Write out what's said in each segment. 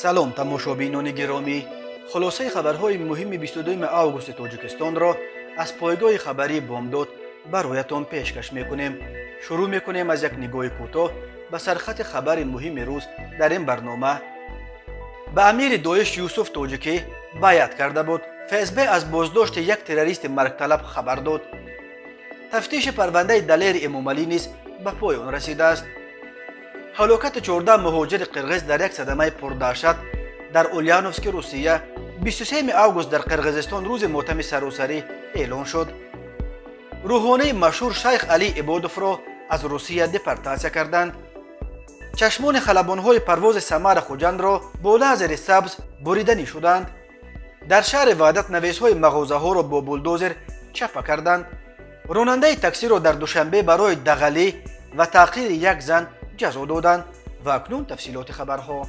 салом тамошобинони гиромӣ хулосаи хабарҳои муҳими 22 августи тоҷикистонро аз пойгоҳи хабари бомдод бароятон пешкаш мекунем шурӯ мекунем аз як нигоҳи кӯтоҳ ба сархати хабари муҳими рӯз дар ин барнома ба амири доиш юсуф тоҷикӣ баъят карда буд фсб аз боздошти як террористи маргталаб хабар дод тафтиши парвандаи далери эмомалӣ низ ба поён расидааст ҳалокати чордаҳ муҳоҷири қирғиз дар як садамаи пурдаҳшат дар улиановски русия 23 август дар қирғизистон рӯзи мотами сарусарӣ эълон шуд рӯҳонии машҳур шайх алии ибодовро аз русия депортасия карданд чашмони халабонҳои парвози самара хуҷандро бо лазери сабз буриданӣ шуданд дар шаҳри ваҳдат нависҳои мағозаҳоро бо булдозер чапа карданд ронандаи таксиро дар душанбе барои дағалӣ ва таъқири як зан جزء دودن و اکنون تفصیلات خبرها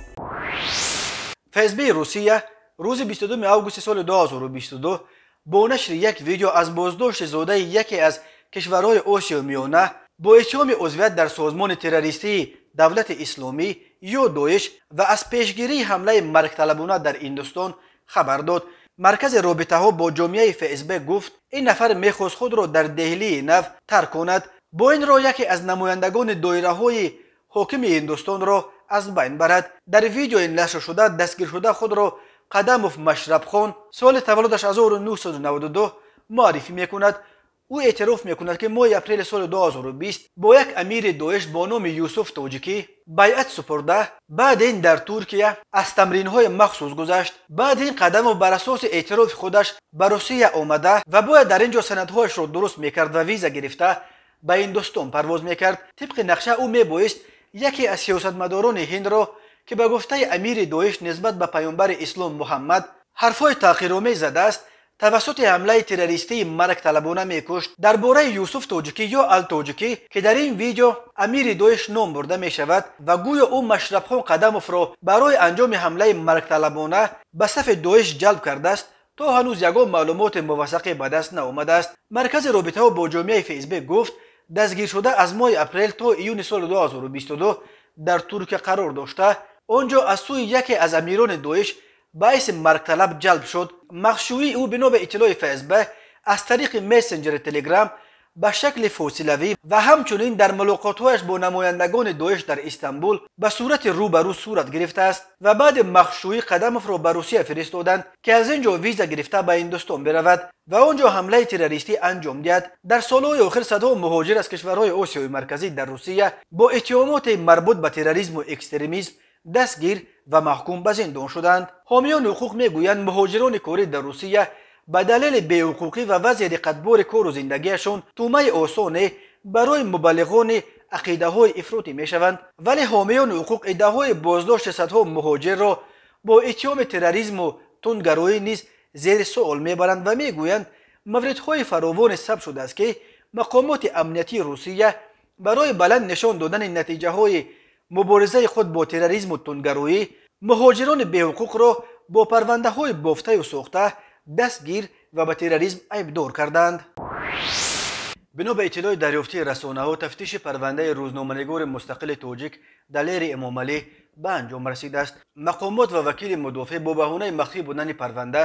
فیزبی روسیه روز 22 آگوست سال 2022 با نشر یک ویدیو از بازداشت زوده یکی از کشورهای آسیا میانه با اتهام عضویت در سازمان تروریستی دولت اسلامی یا دویش و از پیشگیری حمله مرک طلبونه در هندوستان خبر داد مرکز رابطه ها با جامعه فیسبه گفت این نفر میخواست خود را در دهلی نو ترک کند با این را یکی از نمایندگان دایره های حاکم این دوستان را از بین برد در ویدیو نشر شده دستگیر شده خود را قدموف مشرب خان سال تولدش 1992 معرفی میکند او اعتراف میکند که ماه اپریل سال 2020 با یک امیر دوش با نام یوسف توجیکی بیعت سپرده بعد این در ترکیه از تمرین های مخصوص گذشت بعد این قدم و بر اساس اعتراف خودش به روسیه آمده و باید در اینجا سندهایش را درست میکرد و ویزا گرفته به این دوستان پرواز میکرد طبق نقشه او میبایست یکی از سیاستمداران هند را که به گفته امیر دویش نسبت به پیامبر اسلام محمد حرفای تاخیرومی زده است توسط حمله تروریستی مرک طلبانه میکشت درباره یوسف توجکی یا ال توجکی که در این ویدیو امیر دویش نام برده می شود و گوی او خون قدموف را برای انجام حمله مرک طلبونه به صف دویش جلب کرده است تا هنوز یگان معلومات موثقی به دست نیامده است مرکز رابطه با جامعه فیسبوک گفت دستگیر شده از ماه اپریل تا ایون سال 2022 در ترکیه قرار داشته اونجا از سوی یکی از امیران دویش باعث مرگ طلب جلب شد مخشوی او بنا به اطلاع فسبه از طریق مسنجر تلگرام به شکل فوسیلوی و همچنین در ملاقاتهایش با نمایندگان دایش در استانبول به صورت روبرو صورت گرفته است و بعد مخشوی قدم را به روسیه فرستادند که از اینجا ویزا گرفته به هندوستان برود و آنجا حمله تروریستی انجام دهد در سالهای آخر صدها مهاجر از کشورهای آسیای مرکزی در روسیه با اتهامات مربوط به تروریسم و اکستریمیزم دستگیر و محکوم به زندان شدند حامیان حقوق میگویند مهاجران کره در روسیه ба далели беҳуқуқӣ ва вазъи риқатбори кору зиндагиашон тӯъмаи осоне барои мубаллиғони ақидаҳои ифротӣ мешаванд вале ҳомиёни ҳуқуқ иддаъҳои боздошти садҳо муҳоҷирро бо иттиҳоми терроризму тунгароӣ низ зери суол мебаранд ва мегӯянд мавридҳои фаровоне сабт шудааст ки мақомоти амниятии русия барои баланд нишон додани натиҷаҳои муборизаи худ бо терроризму тунгароӣ муҳоҷирони беҳуқуқро бо парвандаҳои бофтаю сохта дастгир ва ба терроризм айбдор карданд бино ба иттилои дарёфтии расонаҳо тафтиши парвандаи рӯзноманигори мустақили тоҷик далери эмомалӣ ба анҷом расидааст мақомот ва вакили мудофеъ бо баҳонаи махфӣ будани парванда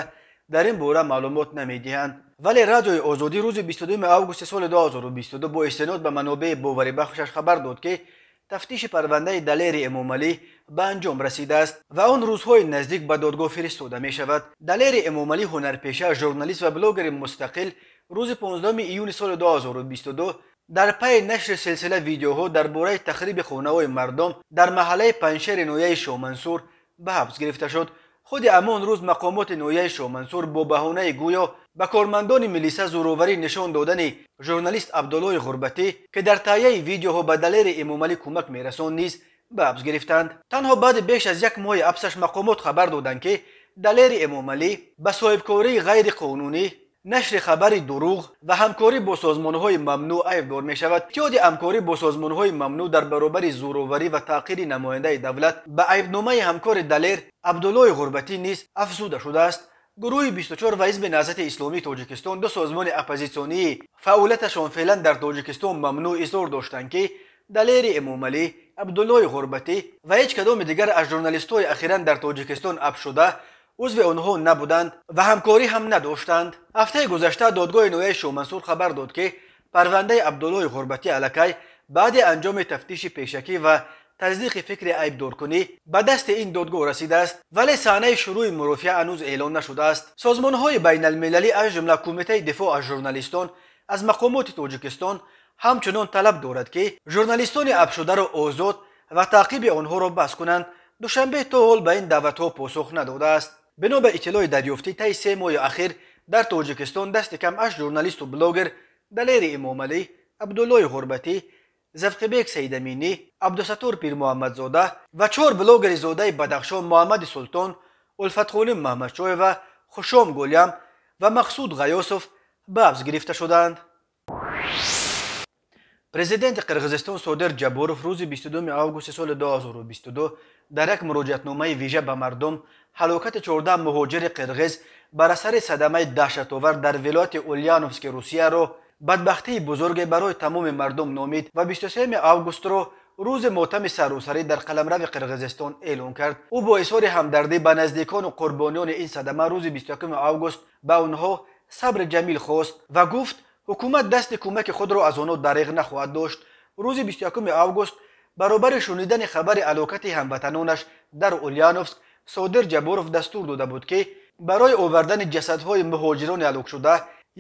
дар ин бора маълумот намедиҳанд вале радиои озодӣ рӯзи 22 августи соли 2022 бо истинод ба манобеи боварибахшаш хабар дод ки тафтиши парвандаи далери эмомалӣ به انجام رسیده است و آن روزهای نزدیک به دادگاه فرستاده می شود دلیر امامعلی هنرپیشه ژورنالیست و بلاگر مستقل روز 15 ایون سال 2022 در پای نشر سلسله ویدیوها درباره تخریب خانه‌های مردم در محله پنشر نویه شامنصور به حبس گرفته شد خود امان روز مقامات نویه شامنصور با بهانه گویا به کارمندان ملیسه زوروری نشان دادن ژورنالیست عبدالله غربتی که در تایه ویدیوها به دلیر امومالی کمک میرساند نیز ба абз гирифтанд танҳо баъди беш аз як моҳи абсаш мақомот хабар доданд ки далери эмомалӣ ба соҳибкории ғайриқонунӣ нашри хабари дуруғ ва ҳамкорӣ бо созмонҳои мамнӯъ айбдор мешавад иттиҳоди ҳамкорӣ бо созмонҳои мамнӯъ дар баробари зӯроварӣ ва таъқири намояндаи давлат ба айбномаи ҳамкори далер абдуллои ғурбатӣ низ афзуда шудааст гурӯҳи бистучор ва ҳизби наҳзати исломии тоҷикистон ду созмони оппозитсионии фаъолияташон феълан дар тоҷикистон мамнӯъ изҳор доштанд ки دلیر امومالی عبدالله غربتی و هیچ کدام دیگر از های اخیرا در تاجیکستان اب شده عضو آنها نبودند و همکاری هم نداشتند هفته گذشته دادگاه نوی شومنصور خبر داد که پرونده عبدالله غربتی علکی بعد انجام تفتیش پیشکی و تزدیق فکر عیب کنی به دست این دادگاه رسیده است ولی صحنه شروع مروفیه هنوز اعلام نشده است سازمان های بین المللی از جمله کمیته دفاع از ژورنالیستان از مقامات تاجیکستان ҳамчунон талаб дорад ки журналистони абшударо озод ва таъқиби онҳоро бас кунанд душанбе то ҳол ба ин даъватҳо посух надодааст бино ба иттилои дарёфтӣ таи се моҳи ахир дар тоҷикистон дасти кам аш журналисту блогер далери эмомалӣ абдуллои ғурбатӣ завқибек саидаминӣ абдусатур пирмуҳаммадзода ва чор блогери зодаи бадахшон муҳаммади султон улфатхони маҳмадшоева хушом голям ва мақсуд ғаёсов ба ҳабс гирифта шуданд پرزیدنت قرغزستان صدر جبوروف روز 22 آگوست سال 2022 در یک مراجعتنامه ویژه به مردم حلاکت 14 مهاجر قرغز بر اثر صدمه دهشت‌آور در ولایت اولیانوفسک روسیه رو بدبختی بزرگ برای تمام مردم نامید و 23 آگوست رو روز ماتم سروسری در قلمرو قرغزستان اعلام کرد او با اظهار همدردی به نزدیکان و قربانیان این صدمه روز 21 آگوست با آنها صبر جمیل خواست و گفت ҳукумат дасти кӯмаки худро аз онҳо дариғ нахоҳад дошт рӯзи 21 август баробари шунидани хабари алокати ҳамватанонаш дар ульяновск содир ҷаборов дастур дода буд ки барои овардани ҷасадҳои муҳоҷирони алокшуда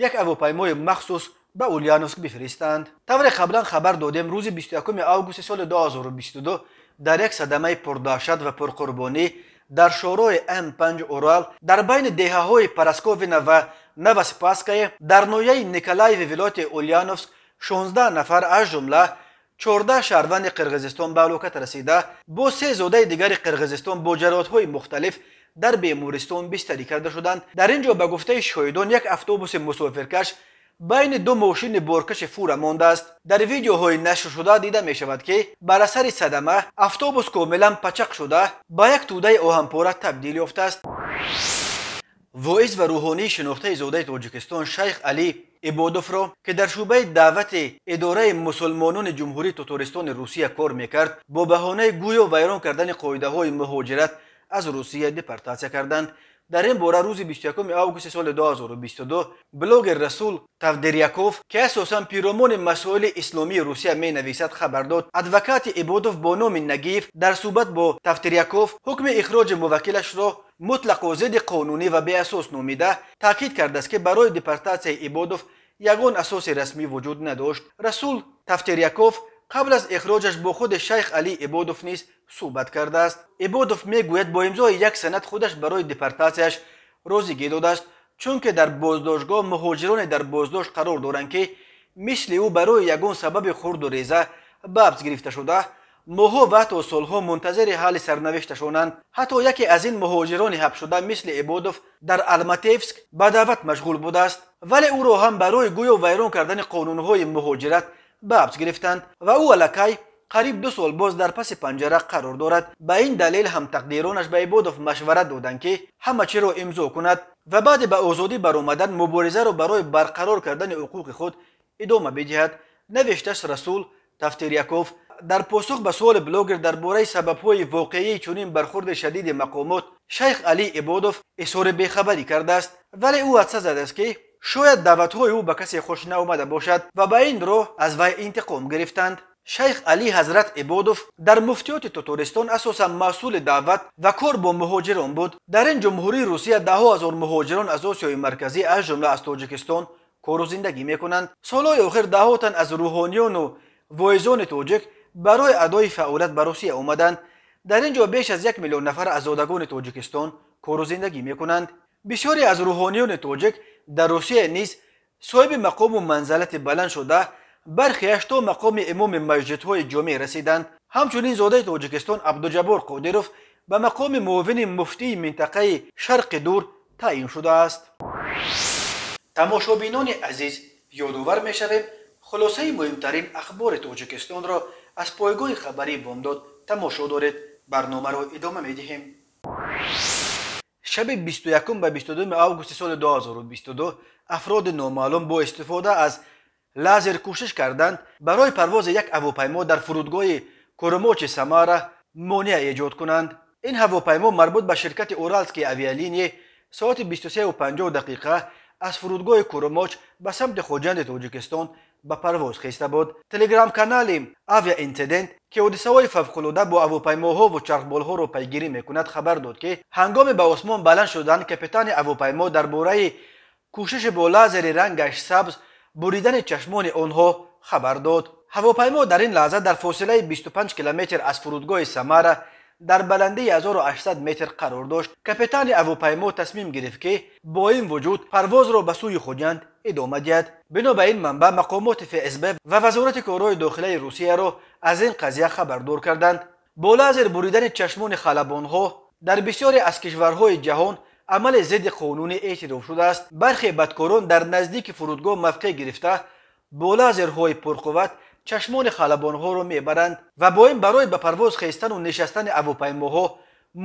як авопаймои махсус ба ульяновск бифиристанд тавре қаблан хабар додем рӯзи 21 августи соли 2022 дар як садамаи пурдаҳшат ва пурқурбонӣ дар шорои н 5 урал дар байни деҳаҳои парасковина ва новоспасская дар ноҳияи николаеви вилояти улияновск 16 нафар аз ҷумла 14 шаҳрванди қирғизистон ба ҳалокат расида бо се зодаи дигари қирғизистон бо ҷароҳатҳои мухталиф дар бемористон бистарӣ карда шуданд дар ин ҷо ба гуфтаи шиҳоидон як автобуси мусофиркаш بین دو ماشین بارکش فورا مانده است در ویدیوهای نشر شده دیده می شود که بر اثر صدمه افتوبوس کاملا پچق شده با یک توده اوهمپوره تبدیل یافته است وایز و روحانی شناخته زاده تاجیکستان شیخ علی عبادوف را که در شعبه دعوت اداره مسلمانان جمهوری تاتارستان روسیه کار میکرد با بهانه گویا ویران کردن قاعده های مهاجرت از روسیه دپرتاسیه کردند дар ин бора рӯзи 21 августи соли 2022 блогер расул тавдиряков ки асосан пиромони масоили исломии русия менависад хабар дод адвокати ибодов бо номи нагиев дар сӯҳбат бо тавдиряков ҳукми ихроҷи мувакилашро мутлақо зидди қонунӣ ва беасос номида таъкид кардааст ки барои депортатсияи ибодов ягон асоси расмӣ вуҷуд надошт расул тавтиряков қабл аз ихроҷаш бо худи шайх алии ибодов низ суҳбат кардааст ибодов мегӯяд бо имзои як санад худаш барои депортатсияш розигӣ додааст чунки дар боздоштгоҳ муҳоҷироне дар боздошт қарор доранд ки мисли ӯ барои ягон сабаби хурду реза бабз гирифта шуда моҳо ва то солҳо мунтазири ҳалли сарнавишташонанд ҳатто яке аз ин муҳоҷирони ҳабшуда мисли ибодов дар алматевск ба даъват машғул будааст вале ӯро ҳам барои гӯё вайрон кардани қонунҳои муҳоҷират бабз гирифтанд ва ӯ алакай қариб ду сол боз дар паси панҷара қарор дорад ба ин далел ҳам тақдиронаш ба ибодов машварат доданд ки ҳама чиро имзо кунад ва баъде ба озодӣ баромадан муборизаро барои барқарор кардани ҳуқуқи худ идома бидиҳад навештааш расул тафтирьяков дар посух ба суоли блогер дар бораи сабабҳои воқеии чунин бархурди шадиди мақомот шайх алӣ ибодов изҳори бехабарӣ кардааст вале ӯ адса задааст ки شاید دعوت او به کسی خوش نامده باشد و به این رو از وی انتقام گرفتند. شیخ علی حضرت عبادوف در مفتیات تاتارستان اساسا مسئول دعوت و کار با مهاجران بود. در این جمهوری روسیه ده ها هزار مهاجران از آسیای مرکزی از جمله از تاجیکستان کار و زندگی میکنند. سالهای اخیر ده تن از روحانیان و وایزان تاجیک برای ادای فعالیت به روسیه آمدند. در اینجا بیش از یک میلیون نفر از زادگان تاجیکستان کار و زندگی میکنند. бисёре аз рӯҳониёни тоҷик дар русия низ соҳиби мақому манзалати баланд шуда бархеаш то мақоми имоми масҷидҳои ҷомеъ расиданд ҳамчунин зодаи тоҷикистон абдуҷабор қодиров ба мақоми муовини муфтии минтақаи шарқи дур таъин шудааст тамошобинони азиз ёдовар мешавем хулосаи муҳимтарин ахбори тоҷикистонро аз пойгоҳи хабарии бомдод тамошо доред барномаро идома медиҳем شب 21 و 22 آگوست سال 2022 افراد نامعلوم با استفاده از لازر کوشش کردند برای پرواز یک هواپیما در فرودگاه کروموچ سمارا مانع ایجاد کنند این هواپیما مربوط به شرکت اورالسکی اویالینی ساعت 23 و 50 دقیقه از فرودگاه کروموچ به سمت خوجند تاجیکستان ба парвоз хеста буд телеграм канали авиаинсидент ки ҳодисаҳои фавқулода бо авопаймоҳо ва чархболҳоро пайгирӣ мекунад хабар дод ки ҳангоми ба осмон баланд шудан капитани авопаймо дар бораи кӯшиши бо лазери рангаш сабз буридани чашмони онҳо хабар дод ҳавопаймо дар ин лаҳза дар фосилаи 25 километр аз фурудгоҳи самара در بلندی 1800 متر قرار داشت کپیتان هواپیما تصمیم گرفت که با این وجود پرواز را به سوی خودیند ادامه دید. بنا به این منبع مقامات فسب و وزارت کارهای داخلی روسیه را از این قضیه خبردار کردند با لازر بریدن چشمان خلبانها در بسیاری از کشورهای جهان عمل ضد قانونی اعتراف شده است برخی بدکاران در نزدیک فرودگاه موقع گرفته با لازرهای پرقوت чашмони халабонҳоро мебаранд ва бо ин барои ба парвоз хестану нишастани авопаймоҳо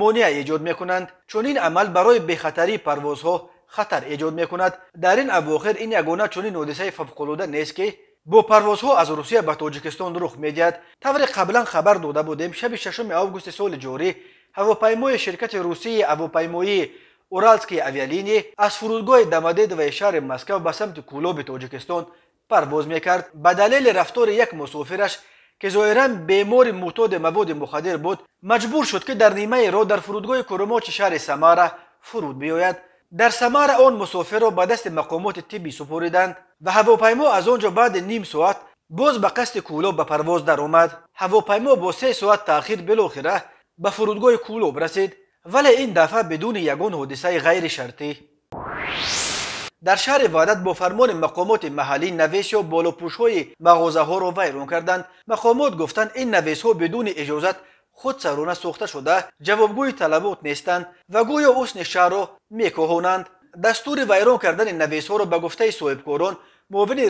монеа эҷод мекунанд чунин амал барои бехатарии парвозҳо хатар эҷод мекунад дар ин авохир ин ягона чунин ҳодисаи фавқулода нест ки бо парвозҳо аз русия ба тоҷикистон рух медиҳад тавре қаблан хабар дода будем шаби 6 августи соли ҷорӣ ҳавопаймои ширкати русияи авопаймоии уралский авиалини аз фурудгоҳи дамадедовай шаҳри москав ба самти кӯлоби тоҷикистон پرواز میکرد به دلیل رفتار یک مسافرش که ظاهرا بیمار معتاد مواد مخدر بود مجبور شد که در نیمه را در فرودگاه کروماچ شهر سماره فرود بیاید در سماره آن مسافر را به دست مقامات طبی سپریدند و هواپیما از آنجا بعد نیم ساعت باز به قصد کولوب به پرواز درآمد هواپیما با سه ساعت تاخیر بالاخره به فرودگاه کولوب رسید ولی این دفعه بدون یگان حادثه غیر شرطی در شهر وعدت با فرمان مقامات محلی نویس و بالوپوش های مغازه ها را ویرون کردند. مقامات گفتند این نویس ها بدون اجازت خود سرونه سخته شده جوابگوی طلبات نیستند و گوی اوسن شهر را میکوهونند. دستور ویران کردن نویس ها را به گفته صاحب کاران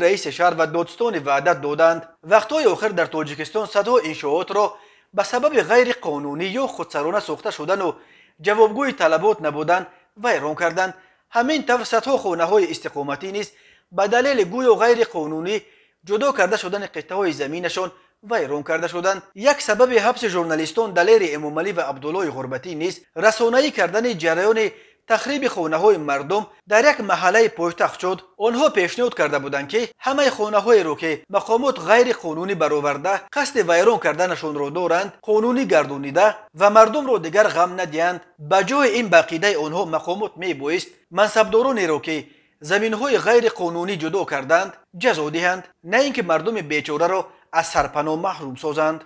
رئیس شهر و دادستان وعدت دادند. وقتای آخر در تاجیکستان صدا انشاعات را به سبب غیر قانونی یا خود سرونه سخته شدن و جوابگوی طلبات نبودند ویران کردند. همین طور خونه های استقامتی نیست به دلیل و غیر قانونی جدا کرده شدن قطعه‌های زمینشان ویرون کرده شدن یک سبب حبس ژورنالیستان دلیر امومالی و عبدالله غربتی نیست رسانه‌ای کردن جریان тахриби хонаҳои мардум дар як маҳаллаи пойтахт шуд онҳо пешниҳод карда буданд ки ҳамаи хонаҳоеро ки мақомот ғайри қонунӣ бароварда қасди вайрон карданашонро доранд қонунӣ гардонида ва мардумро дигар ғам надиҳанд ба ҷои ин бақидаи онҳо мақомот мебоист мансабдоронеро ки заминҳои ғайри қонунӣ ҷудо карданд ҷазо диҳанд на ин ки мардуми бечораро аз сарпаноҳ маҳрум созанд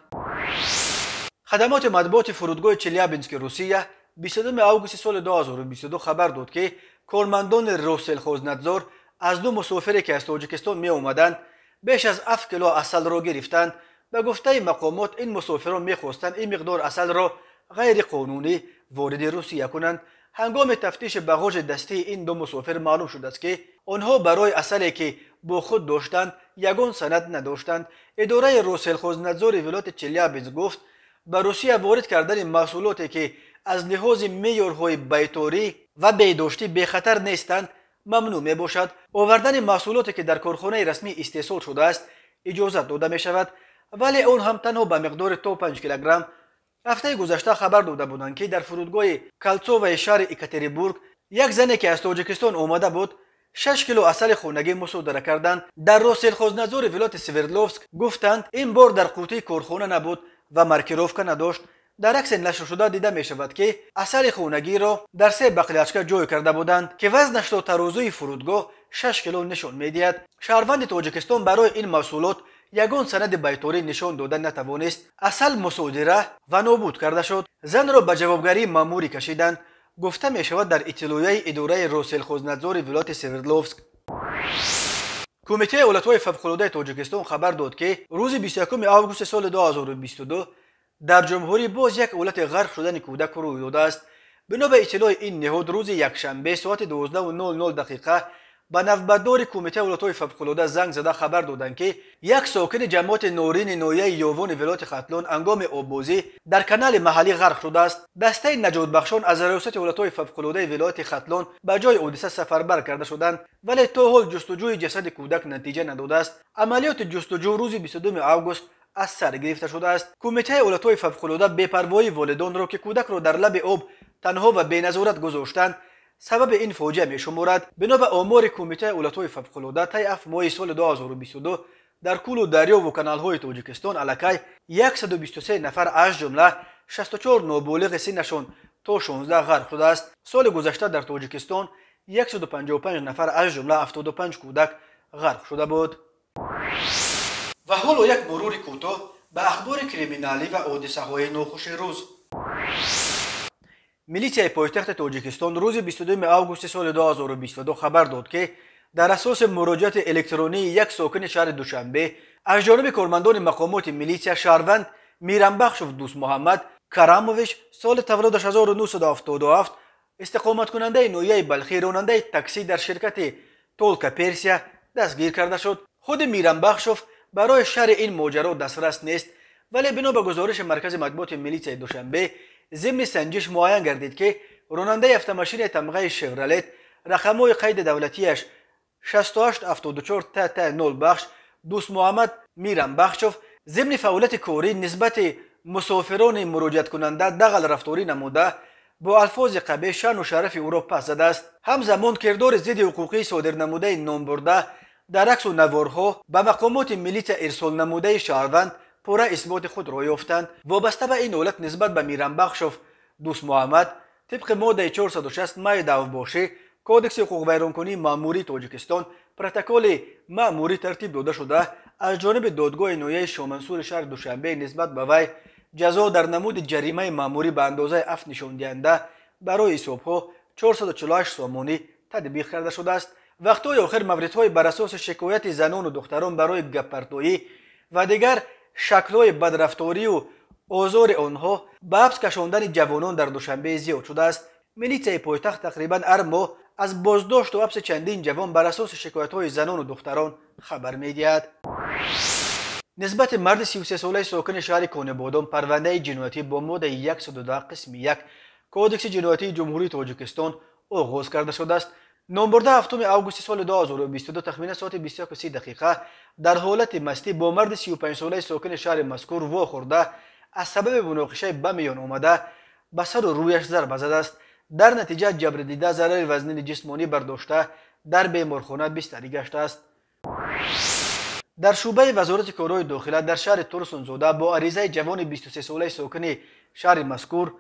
хадамоти матбуоти фурудгоҳи челябински русия 22 اوگوست سال 2022 خبر داد که کارمندان روسل خوزنتزار از دو مسافری که از تاجیکستان می آمدند بیش از 7 کیلو اصل را گرفتند به گفته مقامات این مسافران می خواستند این مقدار اصل را غیر قانونی وارد روسیه کنند هنگام تفتیش بغاج دستی این دو مسافر معلوم شده است که آنها برای اصلی که با خود داشتند یگان سند نداشتند اداره روسل خوزنتزار ولایت چلیابینسک گفت به روسیه وارد کردن محصولاتی که аз лиҳози меъёрҳои байторӣ ва бейдоштӣ бехатар нестанд мамнӯъ мебошад овардани маҳсулоте ки дар корхонаи расмӣ истеҳсол шудааст иҷозат дода мешавад вале он ҳам танҳо ба миқдори то панҷ килограмм ҳафтаи гузашта хабар дода буданд ки дар фурудгоҳи калцовои шаҳри екатеринбург як зане ки аз тоҷикистон омада буд шаш кило асали хонагӣ мусодара карданд дар роҳ селхознадзори вилояти свердловск гуфтанд ин бор дар қутии корхона набуд ва маркировка надошт дар аксе нашршуда дида мешавад ки асари хунагиро дар се бақлиачка ҷой карда буданд ки вазнашро тарозуи фурудгоҳ шаш кило нишон медиҳад шаҳрванди тоҷикистон барои ин маҳсулот ягон санади байторӣ нишон дода натавонист асал мусодира ва нобуд карда шуд занро ба ҷавобгарии маъмурӣ кашиданд гуфта мешавад дар иттилояи идораи роселхознадзори вилояти севердловск кумитаи олатҳои фавқулодаи тоҷикистон хабар дод ки рӯзи 21 августи соли 2022 در جمهوری باز یک اولت غرق شدن کودک رو داده است بنا به اطلاع این نهاد روز یکشنبه ساعت 12:00 دقیقه به نوبتدار کمیته ولاتهای فبقلوده زنگ زده خبر دادن که یک ساکن جماعت نورین نویه یوون ولایت خطلان انگام آبوزی در کانال محلی غرق شده است دسته نجات بخشان از ریاست ولاتهای فبقلوده ولایت خطلان به جای سفر بر کرده شدند ولی تا حال جستجوی جسد کودک نتیجه نداده است عملیات جستجو روز 22 آگوست از سر گرفته شده است کمیته اولتوی فوقالعاده بپروایی والدان را که کودک را در لب آب تنها و بینظارت گذاشتند سبب این فوجه می شمرد بنا به آمار کمیته اولتوی فوقالعاده تای اف ماه سال 2022 در کل دریا و های توجیکستان الکای 123 نفر از جمله 64 نابالغ سنشان تا 16 غرق شده است سال گذشته در توجیکستان 155 نفر از جمله 75 کودک غرق شده بود حالا یک مرور کوتاه به اخبار کریمینالی و حادثه های ناخوش روز میلیسیا پایتخت تاجیکستان روز 22 آگوست سال 2022 خبر داد که در اساس مراجعات الکترونی یک ساکن شهر دوشنبه از جانب کارمندان مقامات میلیتیا شهروند میرنبخش دوست محمد کراموویچ سال تولد 1977 استقامت کننده نویه بلخی روننده تاکسی در شرکت تولکا پرسیا دستگیر کرده شد خود میرنبخشوف барои шаҳри ин моҷаро дастрас нест вале бино ба гузориши маркази матбуоти милисияи душанбе зимни санҷиш муайян гардид ки ронандаи автомашини тамғаи шевролет рақамҳои қайди давлатиаш 6874 тт 0 бахш дӯстмуҳаммад миранбахчов зимни фаъолияти корӣ нисбати мусофирони муроҷиаткунанда дағал рафторӣ намуда бо алфози қабеҳ шаъну шарафи ӯро пас задааст ҳамзамон кирдори зидди ҳуқуқии содир намудаи ном бурда дар аксу наворҳо ба мақомоти милитсия ирсол намудаи шаҳрванд пурра исботи худро ёфтанд вобаста ба ин ҳолат нисбат ба миранбахшов дӯстмуҳаммад тибқи моддаи 460 май давбошӣ кодекси ҳуқуқвайронкунии маъмурии тоҷикистон протоколи маъмурӣ тартиб дода шуда аз ҷониби додгоҳи ноҳияи шомансури шаҳри душанбе нисбат ба вай ҷазо дар намуди ҷаримаи маъмурӣ ба андозаи афт нишондиҳанда барои ҳисобҳо 448 сомонӣ татбиқ карда шудааст вақтҳои охир мавридҳое бар асоси шикояти занону духтарон барои гаппартоӣ ва дигар шаклҳои бадрафторию озори онҳо ба ҳабс кашондани ҷавонон дар душанбе зиёд шудааст милисияи пойтахт тақрибан ҳар моҳ аз боздошту ҳабси чандин ҷавон бар асоси шикоятҳои занону духтарон хабар медиҳад нисбати марди сисесолаи сокини шаҳри конебодон парвандаи ҷиноятӣ бо моддаи 12 қисми 1 кодекси ҷиноятии ҷумҳурии тоҷикистон оғоз карда шудааст نومبرده هفتم اوگوست سال 2022 تخمینه ساعت 21 دقیقه در حالت مستی با مرد 35 ساله ساکن شهر مذکور خورده از سبب مناقشه به میان آمده سر و رویش ضربه زده است در نتیجه جبر دیده ضرر وزنین جسمانی برداشته در بیمارخانه بستری گشته است در شعبه وزارت کارهای داخله در شهر ترسون زوده با عریضه جوان 23 ساله ساکن شهر مذکور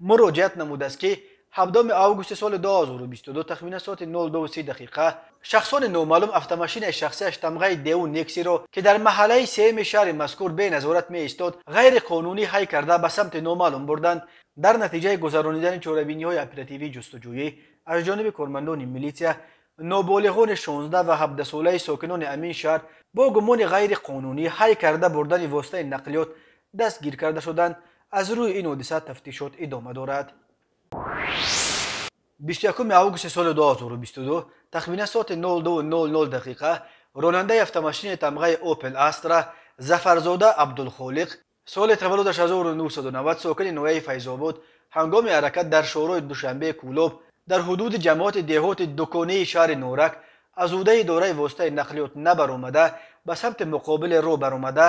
مراجعت نموده است که 17 آگوست سال 2022 تخمینه ساعت 09:30 دقیقه شخصان نامعلوم افتماشین شخصی تمغه دیو نیکسی را که در محله سیم شهر مذکور به نظارت می ایستاد غیر قانونی حی کرده به سمت نامعلوم بردند در نتیجه گذرانیدن چوربینی های اپراتیوی جستجوی از جانب کارمندان میلیتیا نابالغان 16 و 17 ساله ساکنان امین شهر با گمان غیر قانونی حی کرده بردن واسطه نقلیات دستگیر کرده شدند از روی این حادثه تفتیشات ادامه دارد 21 августа соли 2022, тахминан соати 02:00 дақиқа, ронандаи автомашини тамғаи Opel Astra Зафарзода Абдулхолиқ, соли таваллудаш 1990, сокини ноҳияи Файзобод, ҳангоми ҳаракат дар шоҳрои Душанбе Кӯлоб дар ҳудуди ҷамоати деҳоти дукони шаҳри Норак аз удаи дораи воситаи нақлиёт набаромада ба самти муқобил ро баромада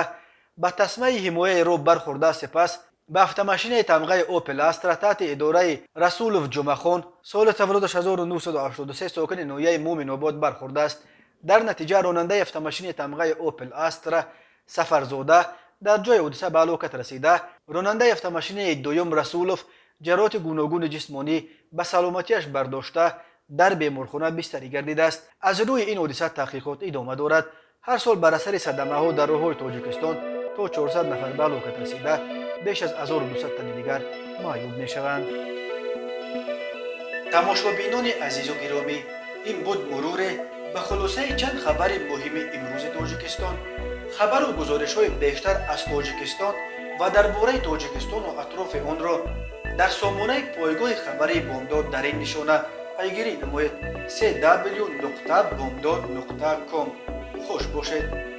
ба тасмаи ҳимояи ро бархӯрда сипас ба автомашинаи тамғаи опел аст ратати идораи расулов ҷумахон соли таваллудаш 1983 сокини ноҳияи муъминобод бархӯрдааст дар натиҷа ронандаи автомашини тамғаи опел астра сафарзода дар ҷои ҳодиса ба ҳалокат расида ронандаи автомашини дуюм расулов ҷароҳати гуногуни ҷисмонӣ ба саломатиаш бардошта дар беморхона бистарӣ гардидааст аз рӯи ин ҳодиса таҳқиқот идома дорад ҳар сол бар асари садамаҳо дар роҳҳои тоҷикистон то 400 нафар ба ҳалокат расида беш аз 1200 тани дигар маъюб мешаванд тамошобинони азизу гиромӣ ин буд муруре ба хулосаи чанд хабари муҳими имрӯзи тоҷикистон хабару гузоришҳои бештар аз тоҷикистон ва дар бораи тоҷикистону атрофи онро дар сомонаи пойгоҳи хабари бомдод дар ин нишона пайгирӣ намоед cw бомдод ком хуш бошед